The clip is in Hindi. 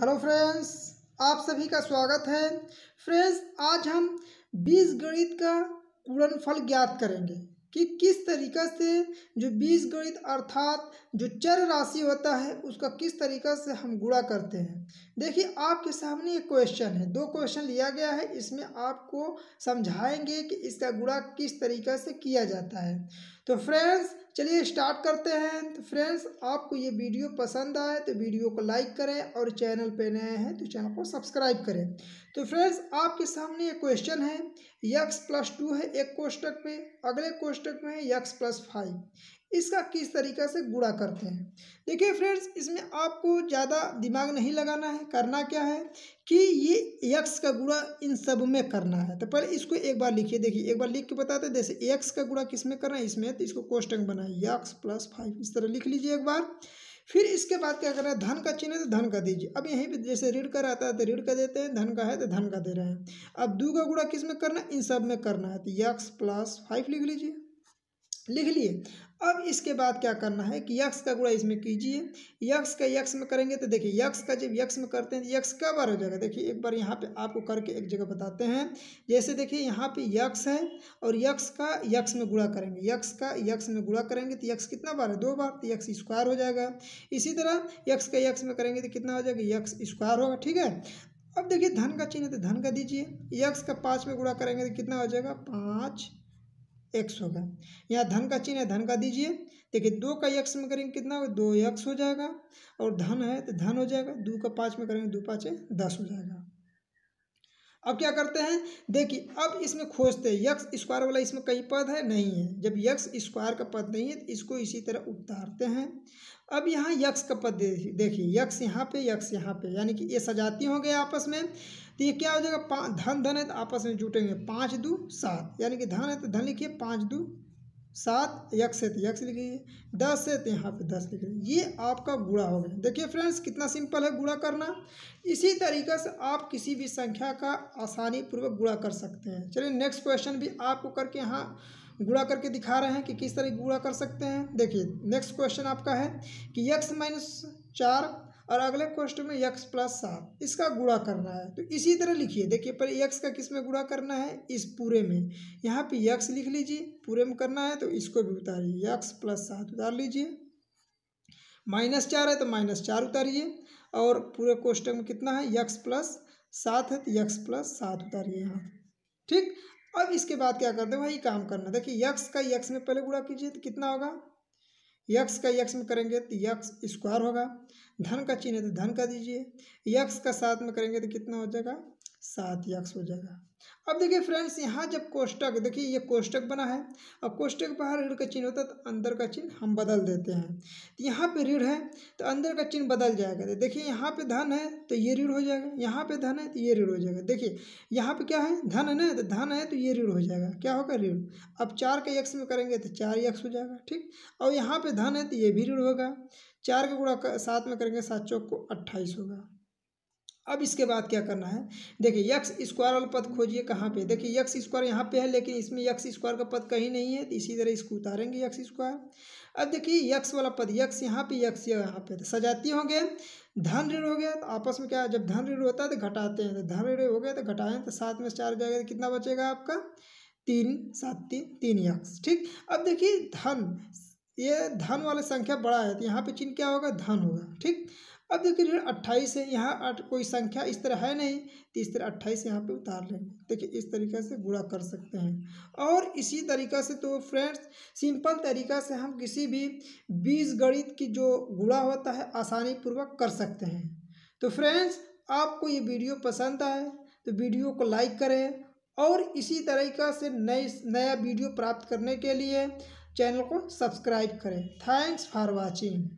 हेलो फ्रेंड्स आप सभी का स्वागत है फ्रेंड्स आज हम बीज गणित का गुणनफल ज्ञात करेंगे कि किस तरीक़े से जो बीज गणित अर्थात जो चर राशि होता है उसका किस तरीक़े से हम गुणा करते हैं देखिए आपके सामने एक क्वेश्चन है दो क्वेश्चन लिया गया है इसमें आपको समझाएंगे कि इसका गुणा किस तरीक़े से किया जाता है तो फ्रेंड्स चलिए स्टार्ट करते हैं तो फ्रेंड्स आपको ये वीडियो पसंद आए तो वीडियो को लाइक करें और चैनल पे नए हैं तो चैनल को सब्सक्राइब करें तो फ्रेंड्स आपके सामने एक क्वेश्चन है यक्स प्लस टू है एक कोष्टक में अगले कोष्टक में है यक्स प्लस फाइव इसका किस तरीक़ा से गुड़ा करते हैं देखिए फ्रेंड्स इसमें आपको ज़्यादा दिमाग नहीं लगाना है करना क्या है कि ये यक्स का गुड़ा इन सब में करना है तो पहले इसको एक बार लिखिए देखिए एक बार लिख के बताते हैं जैसे यक्स का गुड़ा किस में करना है इसमें तो इसको कोष्टक बनाए यक्स प्लस फाइव इस तरह लिख लीजिए एक बार फिर इसके बाद क्या करना है धन का चिन्ह है तो धन का दीजिए अब यहीं पे जैसे ऋण का रहता है तो ऋण का देते हैं धन का है तो धन का दे रहे हैं अब दू का गुड़ा किस में करना है इन सब में करना है तो यक्स प्लस फाइव लिख लीजिए लिख लिए अब इसके बाद क्या करना है कि यक्ष का गुणा इसमें कीजिए यक्स का यक्स में करेंगे तो देखिए यक्स का जब यक्स में करते हैं तो यक्स क्या बार हो जाएगा देखिए एक बार यहाँ पे आपको करके एक जगह बताते हैं जैसे देखिए यहाँ पे यक्स है और यक्स का यक्स में गुणा करेंगे यक्स का यक्स में गुणा करेंगे तो यक्स कितना बार है दो बार तो यक्स स्क्वायर हो जाएगा इसी तरह यक्स का यक्स में करेंगे तो कितना हो जाएगा यक्स स्क्वायर होगा ठीक है अब देखिए धन का चिन्ह तो धन का दीजिए यक्स का पाँच में गुणा करेंगे तो कितना हो जाएगा पाँच एक्स होगा यहाँ धन का चिन्ह है धन का दीजिए देखिए दो का यक्स में करेंगे कितना होगा दो यक्स हो जाएगा और धन है तो धन हो जाएगा दो का पाँच में करेंगे दो पाँच दस हो जाएगा अब क्या करते हैं देखिए अब इसमें खोजते हैं यक्स स्क्वायर वाला इसमें कई पद है नहीं है जब यक्स स्क्वायर का पद नहीं है तो इसको इसी तरह उतारते हैं अब यहाँ यक्स का पद देखिए यक्ष यहाँ पे यक्स यहाँ पे यानी कि ये सजाती हो गए आपस में तो ये क्या हो जाएगा धन धन है तो आपस में जुटेंगे पाँच दो सात यानी कि धन है तो धन लिखिए पाँच दो सात एक से तो यक्ष लिख लीजिए दस से तो यहाँ पे दस लिख लीजिए ये आपका गुड़ा हो गया देखिए फ्रेंड्स कितना सिंपल है गुड़ा करना इसी तरीके से आप किसी भी संख्या का आसानी पूर्वक गुड़ा कर सकते हैं चलिए नेक्स्ट क्वेश्चन भी आपको करके यहाँ गुड़ा करके दिखा रहे हैं कि किस तरह गुड़ा कर सकते हैं देखिए नेक्स्ट क्वेश्चन आपका है कि यक्स माइनस चार और अगले क्वेश्चन में यक्स प्लस सात इसका गुड़ा करना है तो इसी तरह लिखिए देखिए पर यक्स का किस में गुड़ा करना है इस पूरे में यहाँ पे यक्स लिख लीजिए पूरे में करना है तो इसको भी उतारिए यक्स प्लस सात उतार लीजिए माइनस चार है तो माइनस चार उतारिए और पूरे क्वेश्चन में कितना है यक्स प्लस सात है तो यक्स प्लस सात उतारिए यहाँ ठीक अब इसके बाद क्या करते हैं वही काम करना देखिए यक्स का यक्स में पहले गुड़ा कीजिए तो कितना होगा यक्स का यक्स में करेंगे तो यक्स स्क्वायर होगा धन का चिन्ह है तो धन का दीजिए यक्स का साथ में करेंगे तो कितना हो जाएगा सात यक्स हो जाएगा अब देखिए फ्रेंड्स यहाँ जब कोष्टक देखिए ये कोष्टक बना है अब कोष्टक बाहर ऋण का चिन्ह होता है तो अंदर का चिन्ह हम बदल देते हैं तो यहाँ पे ऋण है तो अंदर का चिन्ह बदल जाएगा तो देखिए यहाँ पे धन है तो ये ऋण हो जाएगा यहाँ पे धन है तो ये ऋण हो जाएगा देखिए यहाँ पे क्या है धन है ना तो धन है तो ये ऋण हो जाएगा क्या होगा ऋण अब चार के यक्स में करेंगे तो चार यक्स हो जाएगा ठीक और यहाँ पे धन है तो ये भी ऋण होगा चार का गुणा सात में करेंगे सात चौक को अट्ठाईस होगा अब इसके बाद क्या करना है देखिए यक्स स्क्वायर वाला पद खोजिए कहाँ पे देखिए यक्स स्क्वायर यहाँ पे है लेकिन इसमें यक्स स्क्वायर का पद कहीं नहीं है तो इसी तरह इसको उतारेंगे यक्स स्क्वायर अब देखिए यक्स वाला पद यक्स यहाँ पे यक्स यहाँ पे तो सजाती होंगे धन ऋण हो गया तो आपस में क्या है जब धन ऋण होता है तो घटाते हैं तो धन ऋण हो गया तो घटाएं तो सात में चार जाएगा तो कितना बचेगा आपका तीन सात तीन तीन यक्स ठीक अब देखिए धन ये धन वाले संख्या बड़ा है तो यहाँ पे चिन्ह क्या होगा धन होगा ठीक अब देखिए ऋण अट्ठाईस है यहाँ कोई संख्या इस तरह है नहीं तो इस तरह अट्ठाईस यहाँ पे उतार लेंगे देखिए इस तरीके से गुणा कर सकते हैं और इसी तरीका से तो फ्रेंड्स सिंपल तरीका से हम किसी भी बीज गणित की जो गुणा होता है आसानी पूर्वक कर सकते हैं तो फ्रेंड्स आपको ये वीडियो पसंद आए तो वीडियो को लाइक करें और इसी तरीका से नई नया वीडियो प्राप्त करने के लिए चैनल को सब्सक्राइब करें थैंक्स फॉर वॉचिंग